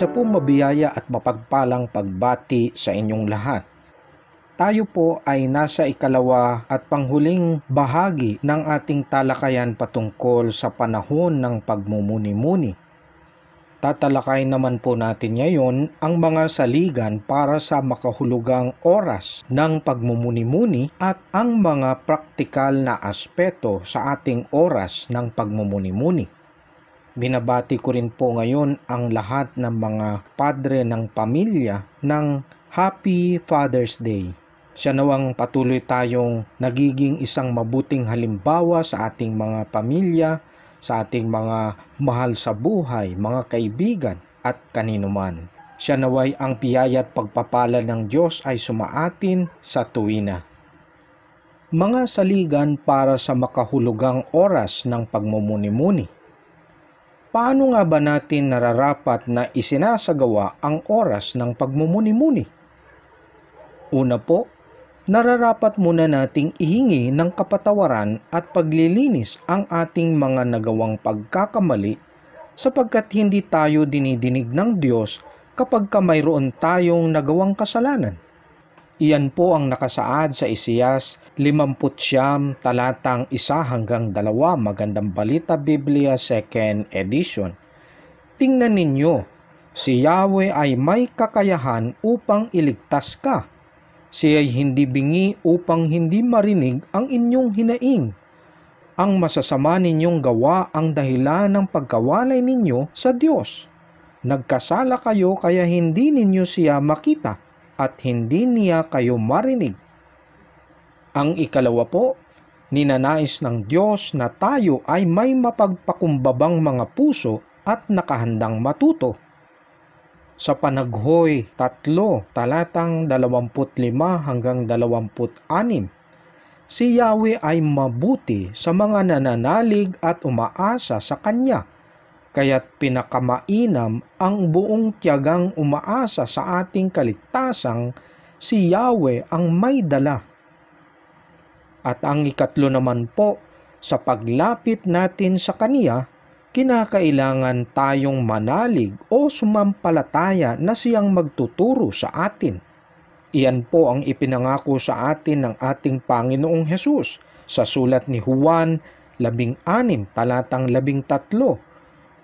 Isa po mabiyaya at mapagpalang pagbati sa inyong lahat. Tayo po ay nasa ikalawa at panghuling bahagi ng ating talakayan patungkol sa panahon ng pagmumuni-muni. Tatalakay naman po natin ngayon ang mga saligan para sa makahulugang oras ng pagmumuni-muni at ang mga praktikal na aspeto sa ating oras ng pagmumuni-muni. Binabati ko rin po ngayon ang lahat ng mga padre ng pamilya ng Happy Father's Day. Siya nawang patuloy tayong nagiging isang mabuting halimbawa sa ating mga pamilya, sa ating mga mahal sa buhay, mga kaibigan at kaninuman. Siya naway ang biyaya at pagpapala ng Diyos ay sumaatin sa tuwina. Mga saligan para sa makahulugang oras ng pagmumuni-muni paano nga ba natin nararapat na isinasagawa ang oras ng pagmumuni-muni? Una po, nararapat muna nating ihingi ng kapatawaran at paglilinis ang ating mga nagawang pagkakamali sapagkat hindi tayo dinidinig ng Diyos kapag ka mayroon tayong nagawang kasalanan. Iyan po ang nakasaad sa Isiyas 59 talatang 1 hanggang 2 Magandang Balita Biblia Second Edition. Tingnan ninyo, si Yahweh ay may kakayahan upang iligtas ka. Siya'y hindi bingi upang hindi marinig ang inyong hinaing. Ang masasama ninyong gawa ang dahilan ng pagkawalay ninyo sa Diyos. Nagkasala kayo kaya hindi ninyo siya makita at hindi niya kayo marinig. Ang ikalawa po, ninanais ng Diyos na tayo ay may mapagpakumbabang mga puso at nakahandang matuto. Sa panaghoy 3, talatang 25 hanggang 26, si Yahweh ay mabuti sa mga nananalig at umaasa sa Kanya kaya't pinakamainam ang buong tiyagang umaasa sa ating kaligtasang si Yahweh ang may dala. At ang ikatlo naman po, sa paglapit natin sa Kaniya, kinakailangan tayong manalig o sumampalataya na siyang magtuturo sa atin. Iyan po ang ipinangako sa atin ng ating Panginoong Hesus sa sulat ni Juan 16, talatang 13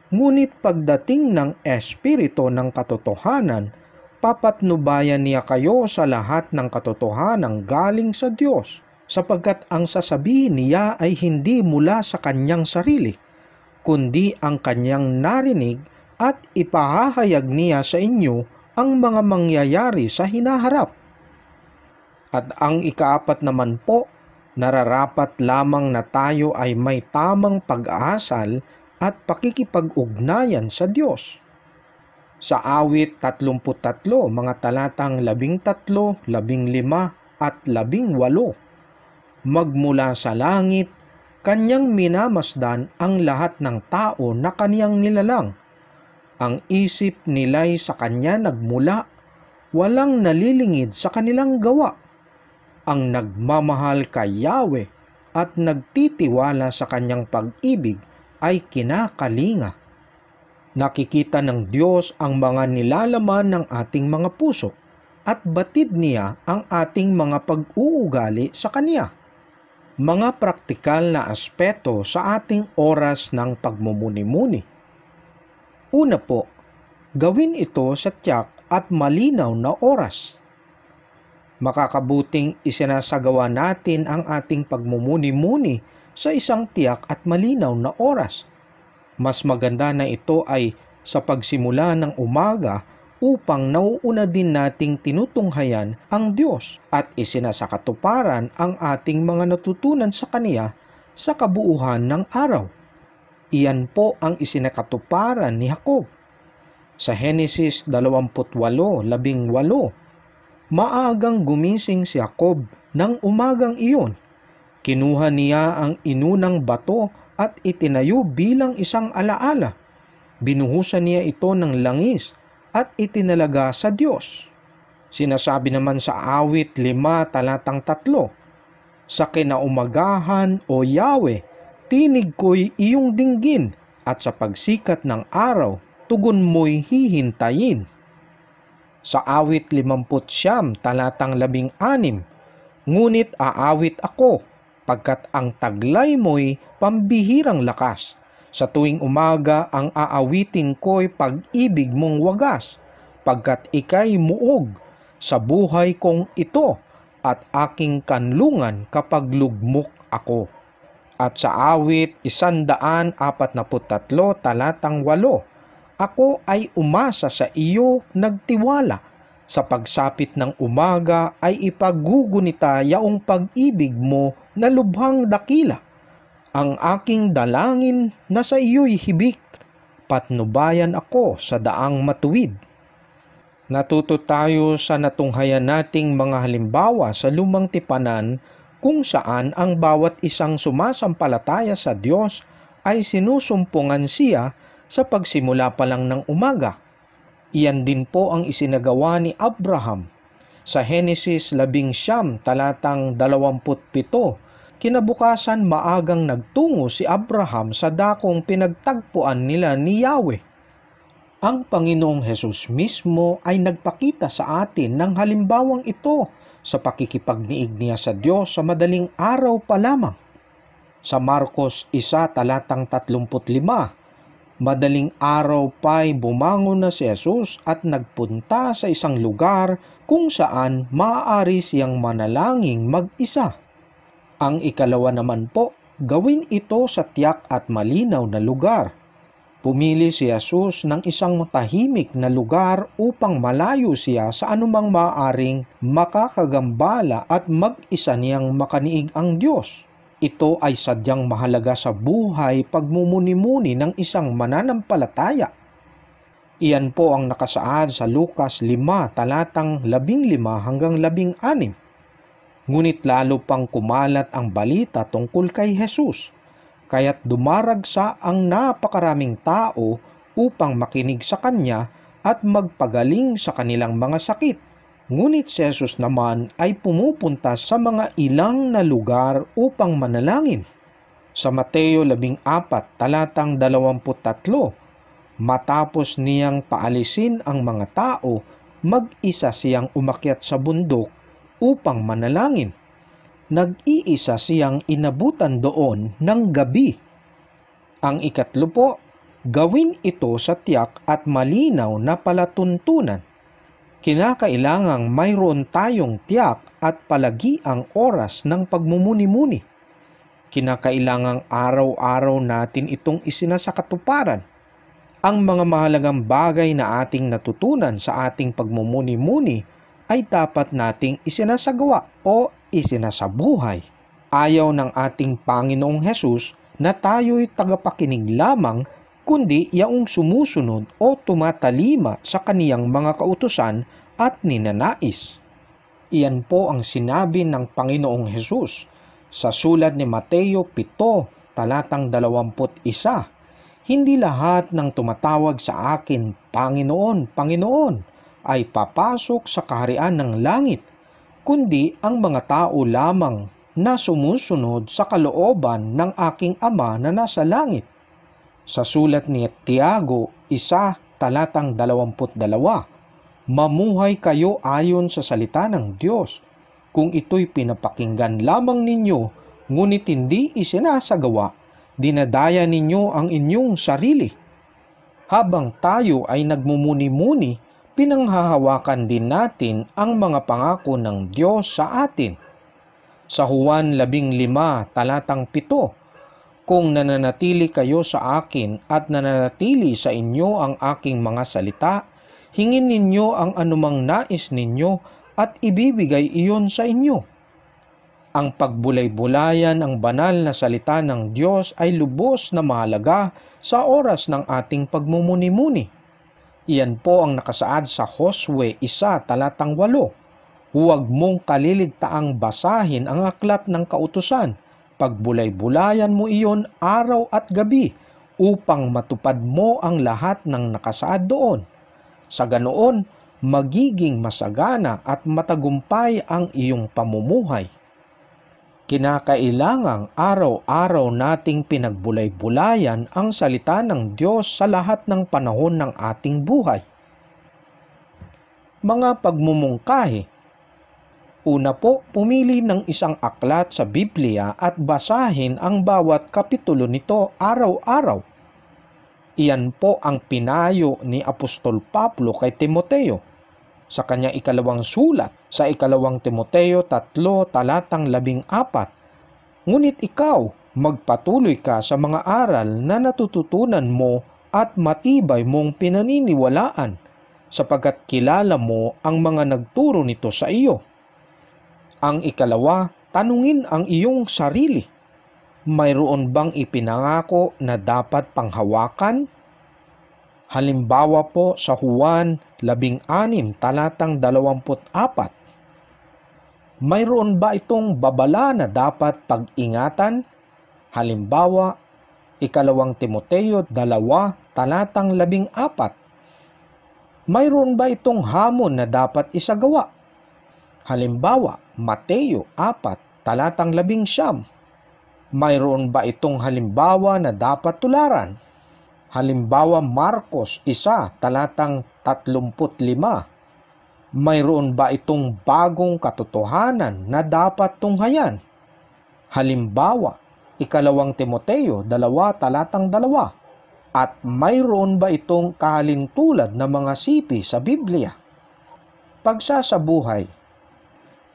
Ngunit pagdating ng Espiritu ng katotohanan, papatnubayan niya kayo sa lahat ng katotohanan galing sa Diyos, sapagkat ang sasabihin niya ay hindi mula sa kanyang sarili, kundi ang kanyang narinig at ipahahayag niya sa inyo ang mga mangyayari sa hinaharap. At ang ikaapat naman po, nararapat lamang na tayo ay may tamang pag-aasal at pakikipag-ugnayan sa Diyos. Sa awit 33, mga talatang 13, 15 at 18, magmula sa langit, kanyang minamasdan ang lahat ng tao na kaniyang nilalang. Ang isip nila'y sa kanya nagmula, walang nalilingid sa kanilang gawa. Ang nagmamahal kay Yahweh at nagtitiwala sa kanyang pag-ibig ay kinakalinga. Nakikita ng Diyos ang mga nilalaman ng ating mga puso at batid niya ang ating mga pag-uugali sa Kanya. Mga praktikal na aspeto sa ating oras ng pagmumuni-muni. Una po, gawin ito sa tiyak at malinaw na oras. Makakabuting isinasagawa natin ang ating pagmumuni-muni sa isang tiyak at malinaw na oras. Mas maganda na ito ay sa pagsimula ng umaga upang nauuna din nating tinutunghayan ang Diyos at isinasakatuparan ang ating mga natutunan sa Kaniya sa kabuuhan ng araw. Iyan po ang isinakatuparan ni Jacob. Sa Henesis 28:18, maagang gumising si Jacob ng umagang iyon Kinuha niya ang inunang bato at itinayo bilang isang alaala. Binuhusan niya ito ng langis at itinalaga sa Diyos. Sinasabi naman sa awit 5 talatang 3, Sa kinaumagahan o Yahweh, tinig ko'y iyong dinggin at sa pagsikat ng araw, tugon mo'y hihintayin. Sa awit 50 siyam talatang 16, Ngunit aawit ako pagkat ang taglay mo'y pambihirang lakas. Sa tuwing umaga ang aawitin ko'y pag-ibig mong wagas, pagkat ikay muog sa buhay kong ito at aking kanlungan kapag lugmok ako. At sa awit 143 talatang 8, Ako ay umasa sa iyo nagtiwala sa pagsapit ng umaga ay ipagugunita yaong pag-ibig mo na lubhang dakila. Ang aking dalangin na sa iyo'y hibik, patnubayan ako sa daang matuwid. Natuto tayo sa natunghayan nating mga halimbawa sa lumang tipanan kung saan ang bawat isang sumasampalataya sa Diyos ay sinusumpungan siya sa pagsimula pa lang ng umaga Iyan din po ang isinagawa ni Abraham sa Henesis 11 talatang 27. Kinabukasan maagang nagtungo si Abraham sa dakong pinagtagpuan nila ni Yahweh. Ang Panginoong Hesus mismo ay nagpakita sa atin ng halimbawang ito sa pakikipagniig niya sa Diyos sa madaling araw pa lamang. Sa Marcos 1 talatang 35, Madaling araw pa'y bumangon na si Jesus at nagpunta sa isang lugar kung saan maaari siyang manalangin mag-isa. Ang ikalawa naman po, gawin ito sa tiyak at malinaw na lugar. Pumili si Jesus ng isang tahimik na lugar upang malayo siya sa anumang maaring makakagambala at mag-isa niyang makaniig ang Diyos. Ito ay sadyang mahalaga sa buhay pagmumuni-muni ng isang mananampalataya. Iyan po ang nakasaad sa Lukas 5, talatang 15 hanggang 16. Ngunit lalo pang kumalat ang balita tungkol kay Jesus, kaya't dumaragsa ang napakaraming tao upang makinig sa Kanya at magpagaling sa kanilang mga sakit Ngunit si Jesus naman ay pumupunta sa mga ilang na lugar upang manalangin. Sa Mateo 14, talatang 23, matapos niyang paalisin ang mga tao, mag-isa siyang umakyat sa bundok upang manalangin. Nag-iisa siyang inabutan doon ng gabi. Ang ikatlo po, gawin ito sa tiyak at malinaw na palatuntunan kinakailangang mayroon tayong tiyak at palagi ang oras ng pagmumuni-muni. Kinakailangang araw-araw natin itong isinasakatuparan. Ang mga mahalagang bagay na ating natutunan sa ating pagmumuni-muni ay dapat nating isinasagawa o isinasabuhay. Ayaw ng ating Panginoong Hesus na tayo'y tagapakinig lamang kundi yaong sumusunod o tumatalima sa kaniyang mga kautusan at ninanais. Iyan po ang sinabi ng Panginoong Hesus sa sulat ni Mateo 7, talatang 21. Hindi lahat ng tumatawag sa akin, Panginoon, Panginoon, ay papasok sa kaharian ng langit, kundi ang mga tao lamang na sumusunod sa kalooban ng aking Ama na nasa langit. Sa sulat ni Tiago, 1, talatang 22, mamuhay kayo ayon sa salita ng Diyos. Kung ito'y pinapakinggan lamang ninyo, ngunit hindi isinasagawa, dinadaya ninyo ang inyong sarili. Habang tayo ay nagmumuni-muni, pinanghahawakan din natin ang mga pangako ng Diyos sa atin. Sa Juan 15, talatang 7, Kung nananatili kayo sa akin at nananatili sa inyo ang aking mga salita, hingin ninyo ang anumang nais ninyo at ibibigay iyon sa inyo. Ang pagbulay-bulayan ang banal na salita ng Diyos ay lubos na mahalaga sa oras ng ating pagmumuni-muni. Iyan po ang nakasaad sa Josue 1 talatang 8. Huwag mong kaliligtaang basahin ang aklat ng kautusan. Pagbulay-bulayan mo iyon araw at gabi upang matupad mo ang lahat ng nakasaad doon. Sa ganoon, magiging masagana at matagumpay ang iyong pamumuhay. Kinakailangang araw-araw nating pinagbulay-bulayan ang salita ng Diyos sa lahat ng panahon ng ating buhay. Mga pagmumungkahi Una po, pumili ng isang aklat sa Biblia at basahin ang bawat kapitulo nito araw-araw Iyan po ang pinayo ni Apostol Pablo kay Timoteo sa kanyang ikalawang sulat sa ikalawang Timoteo 3 talatang 14. Ngunit ikaw, magpatuloy ka sa mga aral na natututunan mo at matibay mong pinaniniwalaan sapagkat kilala mo ang mga nagturo nito sa iyo. Ang ikalawa, tanungin ang iyong sarili mayroon bang ipinangako na dapat panghawakan? Halimbawa po sa Juan 16 talatang 24. Mayroon ba itong babala na dapat pag-ingatan? Halimbawa, ikalawang Timoteo 2 talatang 14. Mayroon ba itong hamon na dapat isagawa? Halimbawa, Mateo 4 talatang 19. Mayroon ba itong halimbawa na dapat tularan? Halimbawa Marcos 1, talatang 35. Mayroon ba itong bagong katotohanan na dapat tunghayan? Halimbawa, ikalawang Timoteo 2, talatang 2. At mayroon ba itong kahalintulad na mga sipi sa Biblia? Pagsasabuhay,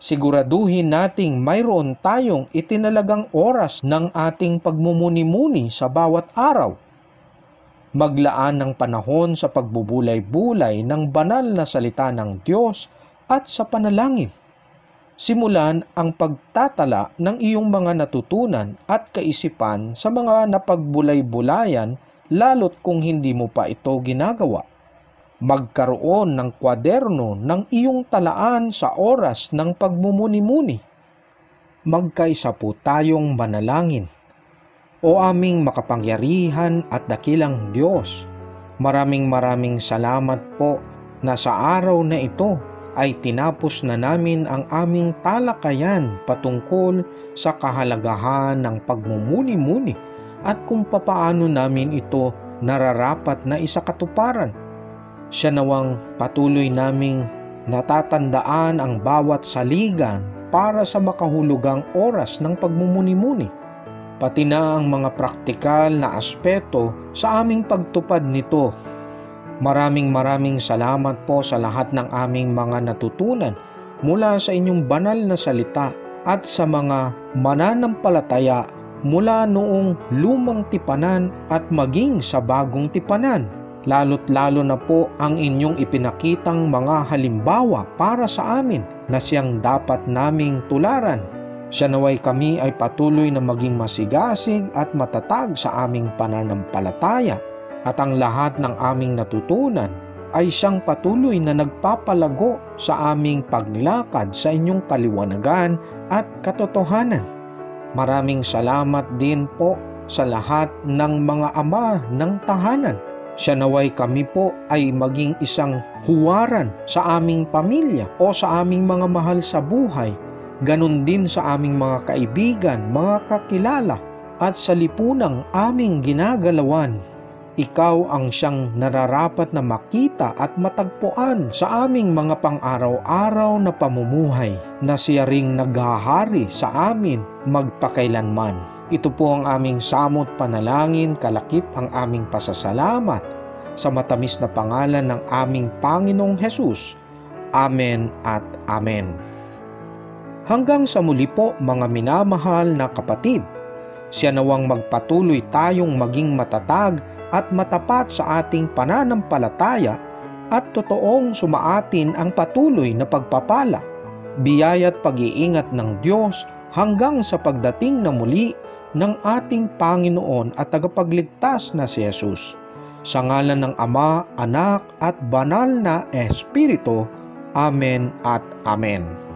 siguraduhin nating mayroon tayong itinalagang oras ng ating pagmumuni-muni sa bawat araw. Maglaan ng panahon sa pagbubulay-bulay ng banal na salita ng Diyos at sa panalangin. Simulan ang pagtatala ng iyong mga natutunan at kaisipan sa mga napagbulay-bulayan lalo't kung hindi mo pa ito ginagawa magkaroon ng kwaderno ng iyong talaan sa oras ng pagmumuni-muni. Magkaisa po tayong manalangin. O aming makapangyarihan at dakilang Diyos, maraming maraming salamat po na sa araw na ito ay tinapos na namin ang aming talakayan patungkol sa kahalagahan ng pagmumuni-muni at kung papaano namin ito nararapat na katuparan. Siya nawang patuloy naming natatandaan ang bawat saligan para sa makahulugang oras ng pagmumuni-muni, pati na ang mga praktikal na aspeto sa aming pagtupad nito. Maraming maraming salamat po sa lahat ng aming mga natutunan mula sa inyong banal na salita at sa mga mananampalataya mula noong lumang tipanan at maging sa bagong tipanan lalo't lalo na po ang inyong ipinakitang mga halimbawa para sa amin na siyang dapat naming tularan. Siya naway kami ay patuloy na maging masigasig at matatag sa aming pananampalataya at ang lahat ng aming natutunan ay siyang patuloy na nagpapalago sa aming paglakad sa inyong kaliwanagan at katotohanan. Maraming salamat din po sa lahat ng mga ama ng tahanan siya naway kami po ay maging isang huwaran sa aming pamilya o sa aming mga mahal sa buhay. ganun din sa aming mga kaibigan, mga kakilala at sa lipunang aming ginagalawan. Ikaw ang siyang nararapat na makita at matagpuan sa aming mga pang-araw-araw na pamumuhay na siya ring naghahari sa amin magpakailanman. Ito po ang aming samot panalangin, kalakip ang aming pasasalamat sa matamis na pangalan ng aming Panginoong Hesus. Amen at Amen. Hanggang sa muli po mga minamahal na kapatid, siya nawang magpatuloy tayong maging matatag at matapat sa ating pananampalataya at totoong sumaatin ang patuloy na pagpapala, biyaya at pag-iingat ng Diyos hanggang sa pagdating na muli ng ating Panginoon at tagapagligtas na si Jesus. Sa ngalan ng Ama, Anak at Banal na Espiritu. Amen at Amen.